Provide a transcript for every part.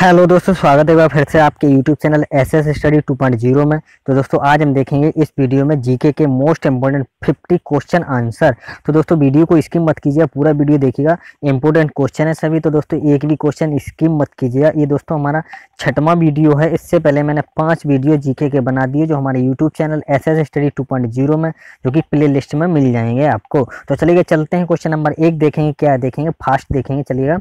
hello दोस्तों स्वागत है फिर से आपके YouTube channel S S study two point zero में तो दोस्तों आज हम देखेंगे इस वीडियो में जीके के most important fifty question answer तो दोस्तों वीडियो को स्किप मत कीजिएगा पूरा वीडियो देखिएगा इंपॉर्टेंट क्वेश्चन है सभी तो दोस्तों एक भी क्वेश्चन स्किप मत कीजिएगा ये दोस्तों हमारा छठवा वीडियो है इससे पहले मैंने पाँच वीडियो जी के बना दिए जो हमारे YouTube channel S S study two point zero में जो कि प्ले लिस्ट में मिल जाएंगे आपको तो चलिए चलते हैं क्वेश्चन नंबर एक देखेंगे क्या देखेंगे फास्ट देखेंगे चलिएगा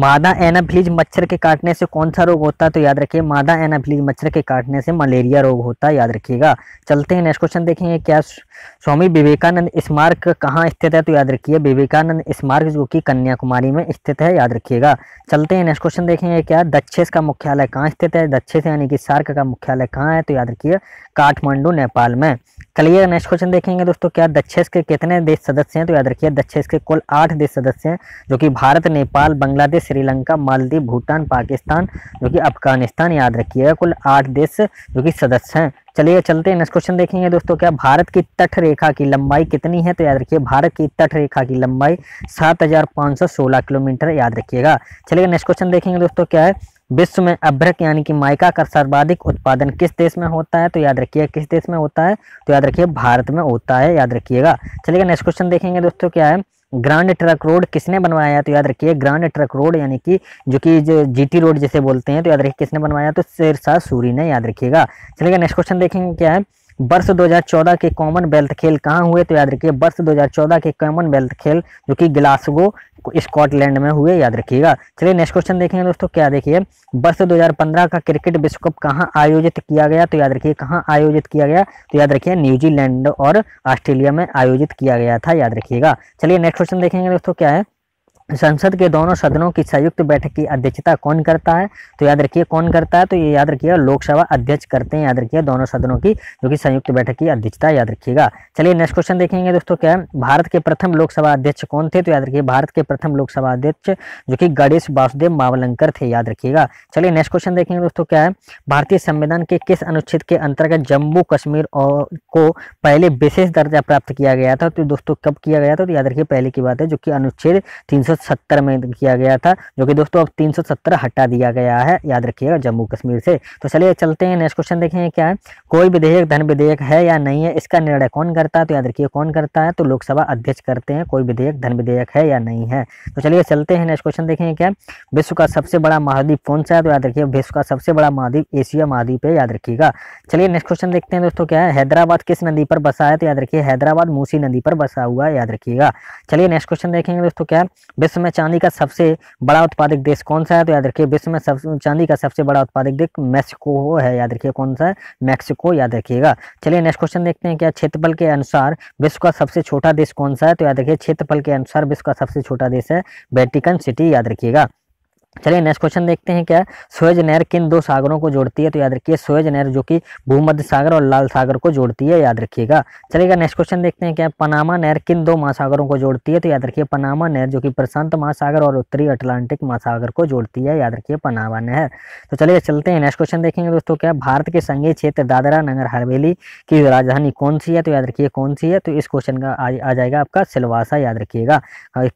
मादा एनाफ्लीज मच्छर के काटने से कौन सा रोग होता है तो याद रखिए मादा एनाफ्लीज मच्छर के काटने से मलेरिया रोग होता है याद रखिएगा चलते हैं नेक्स्ट क्वेश्चन देखेंगे क्या स्वामी विवेकानंद स्मारक कहाँ स्थित है तो याद रखिए विवेकानंद स्मारक जो कि कन्याकुमारी में स्थित है याद रखिएगा चलते हैं नेक्स्ट क्वेश्चन देखेंगे क्या दक्षेस का मुख्यालय कहाँ स्थित है दक्षेस यानी कि सार्क का मुख्यालय कहाँ है तो याद रखिए काठमांडू नेपाल में चलिए नेक्स्ट क्वेश्चन देखेंगे दोस्तों क्या दक्षेस के कितने देश सदस्य हैं तो याद रखिए दक्षेस के कुल आठ देश सदस्य हैं जो कि भारत नेपाल बांग्लादेश श्रीलंका मालदीव भूटान पाकिस्तान जो कि अफगानिस्तान याद रखिएगा कुल आठ देश जो कि सदस्य हैं चलिए चलते हैं नेक्स्ट क्वेश्चन देखेंगे दोस्तों क्या भारत की तट रेखा की लंबाई कितनी है तो याद रखिए भारत की तट रेखा की लंबाई सात हजार सौ सोलह किलोमीटर याद रखिएगा चलिए नेक्स्ट क्वेश्चन देखेंगे दोस्तों क्या है विश्व में अभ्रक यानी कि माइका का सर्वाधिक उत्पादन किस देश में होता है तो याद रखिएगा किस देश में होता है तो याद रखिए भारत में होता है याद रखिएगा चलिएगा नेक्स्ट क्वेश्चन देखेंगे दोस्तों क्या है ग्रांड ट्रक रोड किसने बनवाया है तो याद रखिए ग्रांड ट्रक रोड यानी कि जो कि जो जीटी रोड जिसे बोलते हैं तो याद रखिए किसने बनवाया तो शेरशाह सूरी ने याद रखिएगा चलिएगा नेक्स्ट क्वेश्चन देखेंगे क्या है वर्ष 2014 के कॉमनवेल्थ खेल कहाँ हुए तो याद रखिए वर्ष 2014 के कॉमनवेल्थ खेल जो कि ग्लासगो स्कॉटलैंड में हुए याद रखिएगा चलिए नेक्स्ट क्वेश्चन देखेंगे दोस्तों क्या देखिए वर्ष 2015 का क्रिकेट विश्व कप कहाँ आयोजित किया गया तो याद रखिए कहाँ आयोजित किया गया तो याद रखिए न्यूजीलैंड और ऑस्ट्रेलिया में आयोजित किया गया था याद रखिएगा चलिए नेक्स्ट क्वेश्चन देखेंगे दोस्तों क्या है संसद के दोनों सदनों की संयुक्त बैठक की अध्यक्षता कौन करता है तो याद रखिए कौन करता है तो ये याद रखिएगा लोकसभा अध्यक्ष करते हैं याद रखिए दोनों सदनों की जो कि संयुक्त बैठक की अध्यक्षता याद रखिएगा चलिए नेक्स्ट क्वेश्चन देखेंगे दोस्तों क्या भारत के प्रथम लोकसभा अध्यक्ष कौन थे तो याद रखिए भारत के प्रथम लोकसभा अध्यक्ष जो कि गणेश वासुदेव मावलंकर थे याद रखिएगा चलिए नेक्स्ट क्वेश्चन देखेंगे दोस्तों क्या है भारतीय संविधान के किस अनुच्छेद के अंतर्गत जम्मू कश्मीर को पहले विशेष दर्जा प्राप्त किया गया था तो दोस्तों कब किया गया था तो याद रखिए पहले की बात है जो कि अनुच्छेद तीन 370 में किया गया था जो कि दोस्तों अब 370 हटा दिया गया है याद रखिएगा जम्मू कश्मीर से तो चलिए चलते हैं नेक्स्ट क्वेश्चन देखें क्या है कोई विधेयक धन विधेयक है या नहीं है इसका निर्णय कौन करता है तो याद रखिए कौन करता है तो लोकसभा अध्यक्ष करते हैं कोई विधेयक धन विधेयक है या नहीं है तो चलिए चलते हैं नेक्स्ट क्वेश्चन देखें क्या विश्व का सबसे बड़ा महाद्वीप कौन सा है तो याद रखिए विश्व का सबसे बड़ा महाद्वीप एशिया महाद्वीप है याद रखिएगा चलिए नेक्स्ट क्वेश्चन देखते हैं दोस्तों क्या हैदराबाद किस नदी पर बसा है तो याद रखिए हैदराबाद मूसी नदी पर बसा हुआ है याद रखिएगा चलिए नेक्स्ट क्वेश्चन देखेंगे दोस्तों क्या विश्व में चांदी का सबसे बड़ा उत्पादक देश कौन सा है तो याद रखिए विश्व में सबसे चांदी का सबसे बड़ा उत्पादक देश मैक्सिको है याद रखिए कौन सा है मैक्सिको याद रखिएगा चलिए नेक्स्ट क्वेश्चन देखते हैं क्या क्षेत्रफल के अनुसार विश्व का सबसे छोटा देश कौन सा है तो याद रखिए क्षेत्रफल के अनुसार विश्व का सबसे छोटा देश है वेटिकन सिटी याद रखिएगा चलिए नेक्स्ट क्वेश्चन देखते हैं क्या सोएज नहर किन दो सागरों को जोड़ती है तो याद रखिए सोएज नहर जो कि भूमध्य सागर और लाल सागर को जोड़ती है याद रखिएगा चलिएगा नेक्स्ट क्वेश्चन देखते हैं क्या पनामा नहर किन दो महासागरों को जोड़ती है तो याद रखिए पनामा नहर जो कि प्रशांत महासागर और उत्तरी अटलांटिक महासागर को जोड़ती है याद रखिए पनामा नहर तो चलिए चलते हैं नेक्स्ट क्वेश्चन देखेंगे दोस्तों क्या भारत के संघीय क्षेत्र दादरा नगर हवेली की राजधानी कौन सी है तो याद रखिए कौन सी है तो इस क्वेश्चन का आ जाएगा आपका सिलवासा याद रखिएगा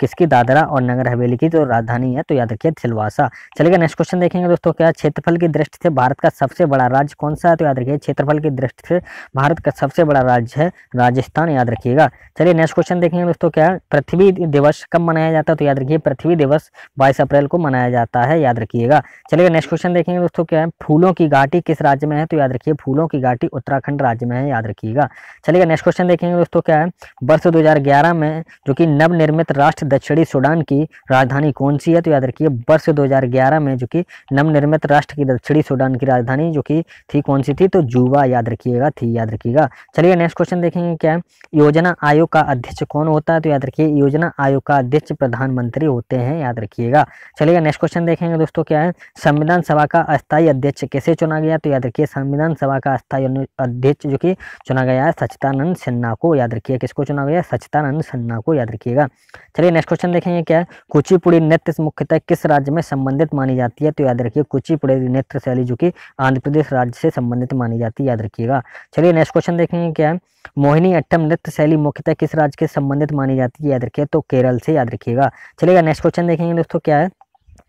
किसकी दादरा और नगर हवेली की जो तो राजधानी है तो याद रखिए सिलवासा भाषा चलेगा नेक्स्ट क्वेश्चन देखेंगे दोस्तों क्या क्षेत्रफल की दृष्टि से भारत का सबसे बड़ा राज्य कौन सा है तो याद रखिए क्षेत्रफल की दृष्टि से भारत का सबसे बड़ा राज्य है राजस्थान याद रखिएगा चलिए नेक्स्ट क्वेश्चन देखेंगे दोस्तों क्या पृथ्वी दिवस कब मनाया जाता है तो याद रखिए पृथ्वी दिवस बाईस अप्रैल को मनाया जाता है याद रखिएगा चलिए नेक्स्ट क्वेश्चन देखेंगे दोस्तों क्या फूलों की घाटी किस राज्य में है तो याद रखिए फूलों की घाटी उत्तराखंड राज्य में है याद रखिएगा चलिएगा नेक्स्ट क्वेश्चन देखेंगे दोस्तों क्या है वर्ष दो में जो कि नवनिर्मित राष्ट्र दक्षिणी सूडान की राजधानी कौन सी है तो याद रखिए वर्ष 2011 में जो कि नवनिर्मित राष्ट्र की दक्षिणी सूडान की राजधानी जो कि थी कौन सी थी तो जुबा याद रखिएगा थी याद रखिएगा चलिए नेक्स्ट क्वेश्चन देखेंगे क्या है योजना आयोग का अध्यक्ष कौन होता है तो याद रखिए योजना आयोग का अध्यक्ष प्रधानमंत्री होते हैं याद रखिएगा चलिए नेक्स्ट क्वेश्चन देखेंगे दोस्तों क्या है संविधान सभा का अस्थायी अध्यक्ष कैसे चुना गया तो याद रखिए संविधान सभा का अस्थायी अध्यक्ष जो कि चुना गया है सचिदानंद सिन्हा को याद रखिए किसको चुना गया सचिदानंद सिन्हा को याद रखिएगा चलिए नेक्स्ट क्वेश्चन देखेंगे क्या है कुचिपुड़ी नृत्य मुख्यतः किस राज्य में संबंधित मानी जाती है तो याद रखिए कुचिपुड़ी नेत्र शैली जो कि आंध्र प्रदेश राज्य से संबंधित मानी जाती है याद रखिएगा चलिए नेक्स्ट क्वेश्चन देखेंगे क्या है मोहिनी अट्टम नृत्य शैली मुख्यतः किस राज्य के संबंधित मानी जाती है याद रखिए तो केरल से याद रखिएगा चलिएगा नेक्स्ट क्वेश्चन देखेंगे दोस्तों क्या है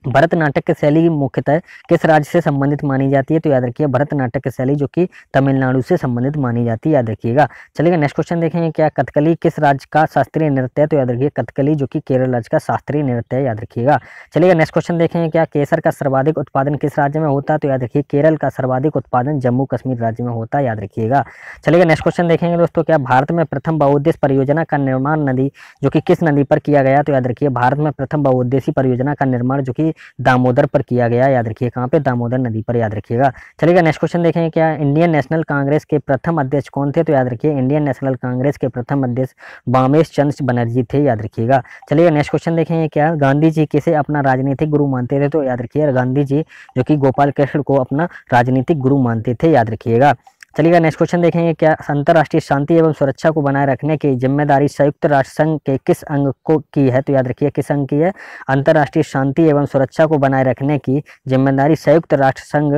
भरतनाट्यक की शैली मुख्यतः किस राज्य से संबंधित मानी जाती है तो याद रखिए भरतनाट्यक की शैली जो कि तमिलनाडु से संबंधित मानी जाती है याद रखिएगा चलिए नेक्स्ट क्वेश्चन देखेंगे क्या कथकली किस राज्य का शास्त्रीय नृत्य है तो याद रखिए कथकली जो कि केरल राज्य का शास्त्रीय नृत्य है याद रखिएगा चलिएगा नेक्स्ट क्वेश्चन देखेंगे क्या केसर का सर्वाधिक उत्पादन किस राज्य में होता है तो याद रखिए केरल का सर्वाधिक उत्पादन जम्मू कश्मीर राज्य में होता है याद रखिएगा चलिएगा नेक्स्ट क्वेश्चन देखेंगे दोस्तों क्या भारत में प्रथम बहुउद्देश्य परियोजना का निर्माण नदी जो कि किस नदी पर किया गया तो याद रखिए भारत में प्रथम बहुउद्देशीय परियोजना का निर्माण जो कि कि दामोदर पर किया गया याद रखिए कहाँ पे दामोदर नदी पर याद रखिएगा चलिएगा नेक्स्ट क्वेश्चन देखेंगे क्या इंडियन नेशनल कांग्रेस के प्रथम अध्यक्ष कौन थे तो याद रखिए इंडियन नेशनल कांग्रेस के प्रथम अध्यक्ष बामेश चंद्र बनर्जी थे याद रखिएगा चलिएगा नेक्स्ट क्वेश्चन देखेंगे क्या गांधी जी किसे अपना राजनीतिक गुरु मानते थे तो याद रखिए गांधी जी जो कि गोपाल कृष्ण को अपना राजनीतिक गुरु मानते थे याद रखिएगा चलिएगा नेक्स्ट क्वेश्चन देखेंगे क्या अंतर्राष्ट्रीय शांति एवं सुरक्षा को बनाए रखने की जिम्मेदारी संयुक्त राष्ट्र संघ के किस अंग को की है तो याद रखिए किस अंग की है अंतर्राष्ट्रीय शांति एवं सुरक्षा को बनाए रखने की जिम्मेदारी संयुक्त राष्ट्र संघ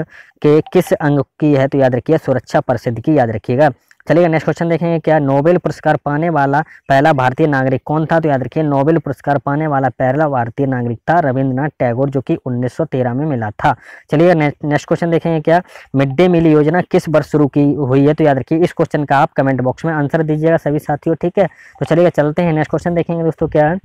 के किस अंग की है तो याद रखिए सुरक्षा परिषद की याद रखिएगा चलिएगा नेक्स्ट क्वेश्चन देखेंगे क्या नोबेल पुरस्कार पाने वाला पहला भारतीय नागरिक कौन था तो याद रखिए नोबेल पुरस्कार पाने वाला पहला भारतीय नागरिक था रविंद्रनाथ टैगोर जो कि 1913 में मिला था चलिएगा नेक्स्ट क्वेश्चन देखेंगे क्या मिड डे मील योजना किस वर्ष शुरू की हुई है तो याद रखिए इस क्वेश्चन का आप कमेंट बॉक्स में आंसर दीजिएगा सभी साथियों ठीक है तो चलिएगा चलते हैं नेक्स्ट क्वेश्चन देखेंगे दोस्तों क्या है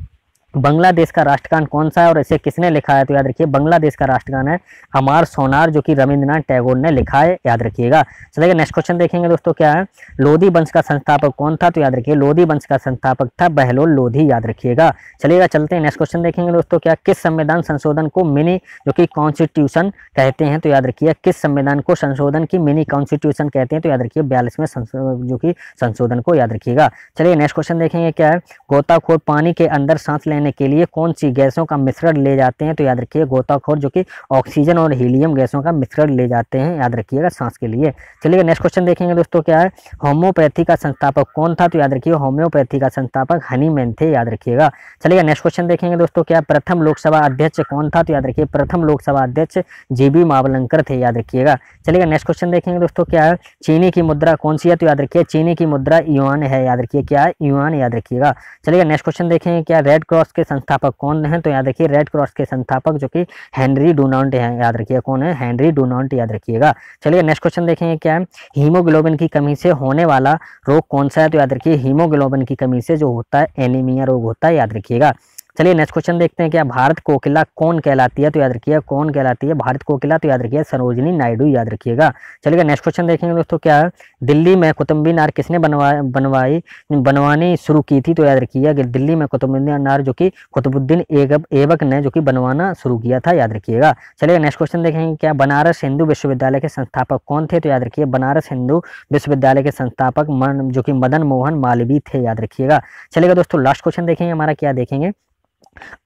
बांग्लादेश का राष्ट्रगान कौन सा है और इसे किसने लिखा है तो याद रखिए बांग्लादेश का राष्ट्रगान है हमार सोनार जो कि रविंद्रनाथ टैगोर ने लिखा है याद रखिएगा चलिए नेक्स्ट क्वेश्चन देखेंगे दोस्तों क्या है लोधी वंश का संस्थापक कौन था तो याद रखिए लोधी वंश का संस्थापक था बहलोल लोधी याद रखिएगा चलिएगा चलते हैं नेक्स्ट क्वेश्चन देखेंगे दोस्तों क्या किस संविधान संशोधन को मिनी जो कि कॉन्स्टिट्यूशन कहते हैं तो याद रखिए किस संविधान को संशोधन की मिनी कॉन्स्टिट्यूशन कहते हैं तो याद रखिए बयालीसवें जो कि संशोधन को याद रखिएगा चलिए नेक्स्ट क्वेश्चन देखेंगे क्या है गोताखोर पानी के अंदर सांस लेने करने के लिए कौन सी गैसों का मिश्रण ले जाते हैं तो याद रखिए गोताखोर जो कि ऑक्सीजन और हीलियम गैसों का मिश्रण ले जाते हैं याद रखिएगा सांस के लिए चलिए नेक्स्ट क्वेश्चन देखेंगे दोस्तों क्या है होम्योपैथी का संस्थापक कौन था तो याद रखिए होम्योपैथी का संस्थापक हनीमैन थे याद रखिएगा चलिएगा नेक्स्ट क्वेश्चन देखेंगे दोस्तों क्या प्रथम लोकसभा अध्यक्ष कौन था तो याद रखिए प्रथम लोकसभा अध्यक्ष जी बी मावलंकर थे याद रखिएगा चलिएगा नेक्स्ट क्वेश्चन देखेंगे दोस्तों क्या है चीनी की मुद्रा कौन सी है तो याद रखिए चीनी की मुद्रा युआन है याद रखिए क्या युआन याद रखिएगा चलिएगा नेक्स्ट क्वेश्चन देखेंगे क्या रेड क्रॉस के संस्थापक कौन हैं तो याद रखिए रेड क्रॉस के संस्थापक जो कि हेनरी डोनाल्ट हैं याद रखिए कौन है हेनरी डोनाल्ट याद रखिएगा चलिए नेक्स्ट क्वेश्चन देखेंगे क्या है हीमोग्लोबिन की कमी से होने वाला रोग कौन सा है तो याद रखिए हीमोग्लोबिन की कमी से जो होता है एनीमिया रोग होता है याद रखिएगा चलिए नेक्स्ट क्वेश्चन देखते हैं क्या भारत कोकिला कौन कहलाती है तो याद रखिएगा कौन कहलाती है भारत कोकिला तो याद रखिएगा सरोजनी नायडू याद रखिएगा चलिए नेक्स्ट क्वेश्चन देखेंगे दोस्तों क्या दिल्ली में कुतुबी नार किसने बनवा बनवाई बनवानी शुरू की थी तो याद रखिएगा कि दिल्ली में कुतुबुद्दीन नार जो कि कुतुबुद्दीन एबक ने जो कि बनवाना शुरू किया था याद रखिएगा चलिए नेक्स्ट क्वेश्चन देखेंगे क्या बनारस हिंदू विश्वविद्यालय के संस्थापक कौन थे तो याद रखिए बनारस हिंदू विश्वविद्यालय के संस्थापक जो कि मदन मोहन मालवीय थे याद रखिएगा चलेगा दोस्तों लास्ट क्वेश्चन देखेंगे हमारा क्या देखेंगे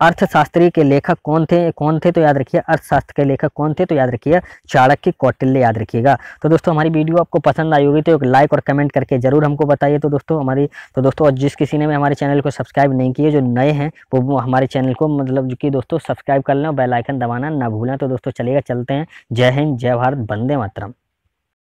अर्थशास्त्री के लेखक कौन थे कौन थे तो याद रखिए अर्थशास्त्र के लेखक कौन थे तो याद रखिए चाणक्य कौटिल्य याद रखिएगा तो दोस्तों हमारी वीडियो आपको पसंद आई होगी तो एक लाइक और कमेंट करके जरूर हमको बताइए तो दोस्तों हमारी तो दोस्तों और जिस किसी ने भी हमारे चैनल को सब्सक्राइब नहीं किए जो नए हैं वो हमारे चैनल को मतलब जो कि दोस्तों सब्सक्राइब कर लें और बेलाइकन दबाना ना भूलें तो दोस्तों चलेगा चलते हैं जय हिंद जय भारत बंदे मातरम